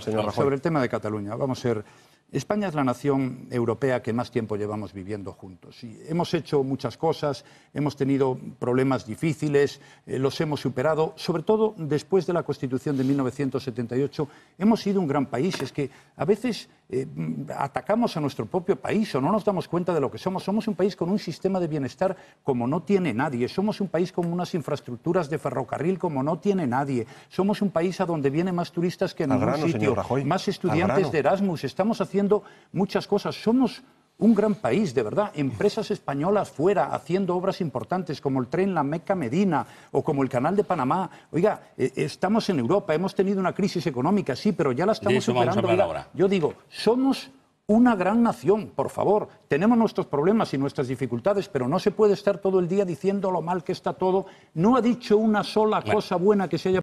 Sobre el tema de Cataluña, vamos a ser... España es la nación europea que más tiempo llevamos viviendo juntos. Y hemos hecho muchas cosas, hemos tenido problemas difíciles, eh, los hemos superado, sobre todo después de la Constitución de 1978. Hemos sido un gran país. Es que a veces eh, mm, atacamos a nuestro propio país o no nos damos cuenta de lo que somos. Somos un país con un sistema de bienestar como no tiene nadie. Somos un país con unas infraestructuras de ferrocarril como no tiene nadie. Somos un país a donde vienen más turistas que en ningún sitio, más estudiantes de Erasmus. Estamos haciendo muchas cosas. Somos un gran país, de verdad. Empresas españolas fuera haciendo obras importantes como el tren La Meca Medina o como el Canal de Panamá. Oiga, eh, estamos en Europa, hemos tenido una crisis económica, sí, pero ya la estamos superando. ahora. Yo digo, somos una gran nación, por favor. Tenemos nuestros problemas y nuestras dificultades, pero no se puede estar todo el día diciendo lo mal que está todo. No ha dicho una sola cosa buena que se haya